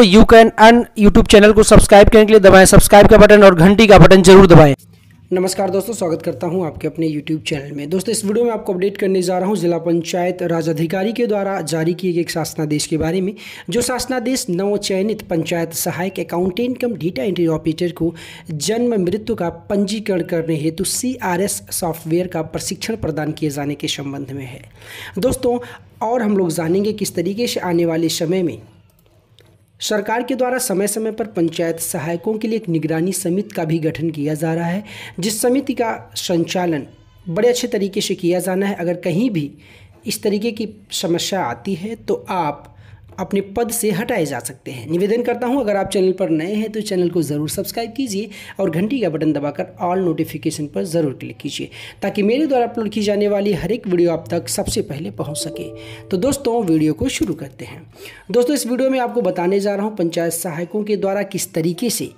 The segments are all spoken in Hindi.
दोस्तों यू कैन अन यूट्यूब चैनल को सब्सक्राइब करने के लिए दबाएं सब्सक्राइब का बटन और घंटी का बटन जरूर दबाएं नमस्कार दोस्तों स्वागत करता हूं आपके अपने YouTube चैनल में दोस्तों इस वीडियो में आपको अपडेट करने जा रहा हूं जिला पंचायत राजाधिकारी के द्वारा जारी किए गए एक शासनादेश के बारे में जो शासनादेश नवचयनित पंचायत सहायक accountant cum data entry operator को जन्म मृत्यु का पंजीकरण करने हेतु सी सॉफ्टवेयर का प्रशिक्षण प्रदान किए जाने के संबंध में है दोस्तों और हम लोग जानेंगे किस तरीके से आने वाले समय में सरकार के द्वारा समय समय पर पंचायत सहायकों के लिए एक निगरानी समिति का भी गठन किया जा रहा है जिस समिति का संचालन बड़े अच्छे तरीके से किया जाना है अगर कहीं भी इस तरीके की समस्या आती है तो आप अपने पद से हटाए जा सकते हैं निवेदन करता हूँ अगर आप चैनल पर नए हैं तो चैनल को ज़रूर सब्सक्राइब कीजिए और घंटी का बटन दबाकर ऑल नोटिफिकेशन पर ज़रूर क्लिक कीजिए ताकि मेरे द्वारा अपलोड की जाने वाली हर एक वीडियो आप तक सबसे पहले पहुँच सके तो दोस्तों वीडियो को शुरू करते हैं दोस्तों इस वीडियो में आपको बताने जा रहा हूँ पंचायत सहायकों के द्वारा किस तरीके से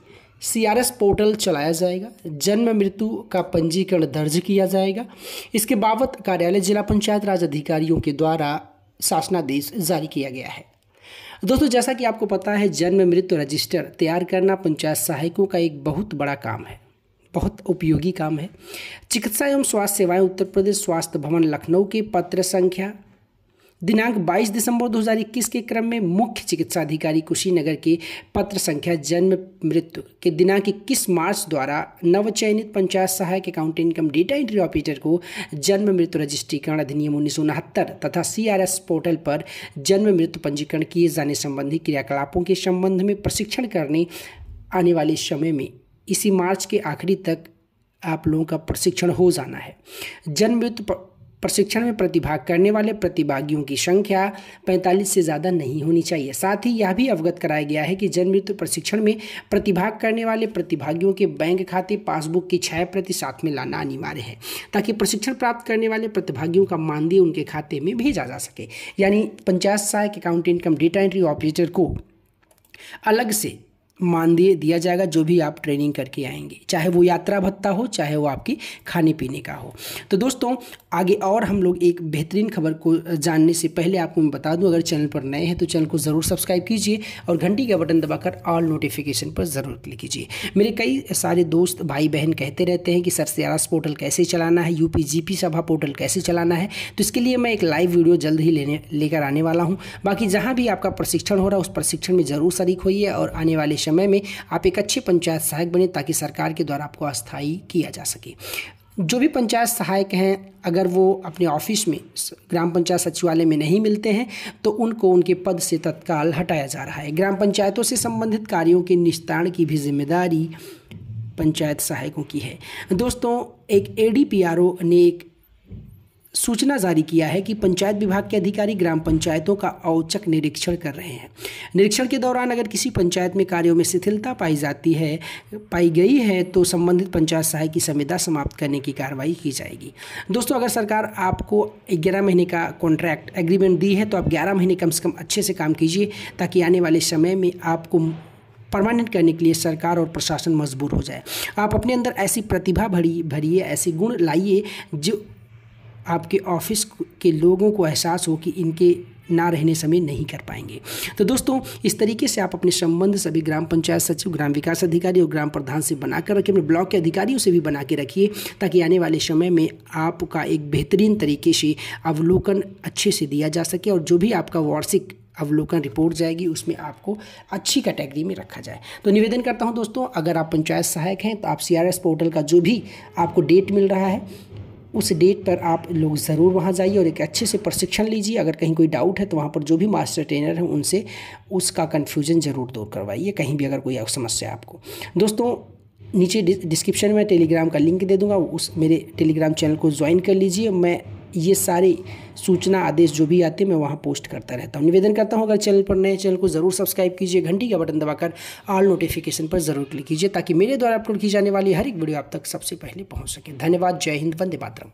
एस पोर्टल चलाया जाएगा जन्म मृत्यु का पंजीकरण दर्ज किया जाएगा इसके बाबत कार्यालय जिला पंचायत राज अधिकारियों के द्वारा शासनादेश जारी किया गया है दोस्तों जैसा कि आपको पता है जन्म मृत्यु रजिस्टर तैयार करना पंचायत सहायकों का एक बहुत बड़ा काम है बहुत उपयोगी काम है चिकित्सा एवं स्वास्थ्य सेवाएं उत्तर प्रदेश स्वास्थ्य भवन लखनऊ के पत्र संख्या दिनांक 22 दिसंबर 2021 के क्रम में मुख्य चिकित्सा अधिकारी कुशीनगर के पत्र संख्या जन्म मृत्यु के दिनांक इक्कीस मार्च द्वारा नवचयनित पंचायत सहायक account income data entry operator को जन्म मृत्यु रजिस्ट्रीकरण अधिनियम उन्नीस तथा सी पोर्टल पर जन्म मृत्यु पंजीकरण किए जाने संबंधी क्रियाकलापों के संबंध में प्रशिक्षण करने आने वाले समय में इसी मार्च के आखिरी तक आप लोगों का प्रशिक्षण हो जाना है जन्म मृत्यु प्रशिक्षण में प्रतिभाग करने वाले प्रतिभागियों की संख्या 45 से ज़्यादा नहीं होनी चाहिए साथ ही यह भी अवगत कराया गया है कि जन प्रशिक्षण में प्रतिभाग करने वाले प्रतिभागियों के बैंक खाते पासबुक की छः प्रति साथ में लाना अनिवार्य है ताकि प्रशिक्षण प्राप्त करने वाले प्रतिभागियों का मानदेय उनके खाते में भेजा जा सके यानी पंचायत सहायक account income data entry operator को अलग से मानदेय दिया जाएगा जो भी आप ट्रेनिंग करके आएंगे चाहे वो यात्रा भत्ता हो चाहे वो आपकी खाने पीने का हो तो दोस्तों आगे और हम लोग एक बेहतरीन खबर को जानने से पहले आपको मैं बता दूं अगर चैनल पर नए हैं तो चैनल को ज़रूर सब्सक्राइब कीजिए और घंटी का बटन दबाकर ऑल नोटिफिकेशन पर ज़रूर क्लिक कीजिए मेरे कई सारे दोस्त भाई बहन कहते रहते हैं कि सर आस पोर्टल कैसे चलाना है यूपी पी सभा पोर्टल कैसे चलाना है तो इसके लिए मैं एक लाइव वीडियो जल्द ही लेने लेकर आने वाला हूँ बाकी जहाँ भी आपका प्रशिक्षण हो रहा है उस प्रशिक्षण में ज़रूर शरीक होइए और आने वाले समय समय में आप एक अच्छे पंचायत सहायक बने ताकि सरकार के द्वारा आपको अस्थायी किया जा सके जो भी पंचायत सहायक हैं अगर वो अपने ऑफिस में ग्राम पंचायत सचिवालय में नहीं मिलते हैं तो उनको उनके पद से तत्काल हटाया जा रहा है ग्राम पंचायतों से संबंधित कार्यों के निस्तारण की भी जिम्मेदारी पंचायत सहायकों की है दोस्तों एक एडीपीआरओ ने एक सूचना जारी किया है कि पंचायत विभाग के अधिकारी ग्राम पंचायतों का औचक निरीक्षण कर रहे हैं निरीक्षण के दौरान अगर किसी पंचायत में कार्यों में शिथिलता पाई जाती है पाई गई है तो संबंधित पंचायत सहायक की संविदा समाप्त करने की कार्रवाई की जाएगी दोस्तों अगर सरकार आपको ग्यारह महीने का कॉन्ट्रैक्ट एग्रीमेंट दी है तो आप ग्यारह महीने कम से कम अच्छे से काम कीजिए ताकि आने वाले समय में आपको परमानेंट करने के लिए सरकार और प्रशासन मजबूर हो जाए आप अपने अंदर ऐसी प्रतिभा भरी भरिए ऐसे गुण लाइए जो आपके ऑफिस के लोगों को एहसास हो कि इनके ना रहने समय नहीं कर पाएंगे तो दोस्तों इस तरीके से आप अपने संबंध सभी ग्राम पंचायत सचिव ग्राम विकास अधिकारी और ग्राम प्रधान से बना कर रखिए अपने ब्लॉक के अधिकारियों से भी बना के रखिए ताकि आने वाले समय में आपका एक बेहतरीन तरीके से अवलोकन अच्छे से दिया जा सके और जो भी आपका वार्षिक अवलोकन रिपोर्ट जाएगी उसमें आपको अच्छी कैटेगरी में रखा जाए तो निवेदन करता हूँ दोस्तों अगर आप पंचायत सहायक हैं तो आप सी पोर्टल का जो भी आपको डेट मिल रहा है उस डेट पर आप लोग ज़रूर वहाँ जाइए और एक अच्छे से प्रशिक्षण लीजिए अगर कहीं कोई डाउट है तो वहाँ पर जो भी मास्टर ट्रेनर हैं उनसे उसका कन्फ्यूज़न ज़रूर दूर करवाइए कहीं भी अगर कोई समस्या आपको दोस्तों नीचे डिस्क्रिप्शन में टेलीग्राम का लिंक दे दूंगा उस मेरे टेलीग्राम चैनल को ज्वाइन कर लीजिए मैं ये सारे सूचना आदेश जो भी आते हैं मैं वहाँ पोस्ट करता रहता हूँ निवेदन करता हूँ अगर चैनल पर नए चैनल को ज़रूर सब्सक्राइब कीजिए घंटी का बटन दबाकर ऑल नोटिफिकेशन पर ज़रूर क्लिक कीजिए ताकि मेरे द्वारा अपलोड की जाने वाली हर एक वीडियो आप तक सबसे पहले पहुँच सके धन्यवाद जय हिंद वंदे मातरम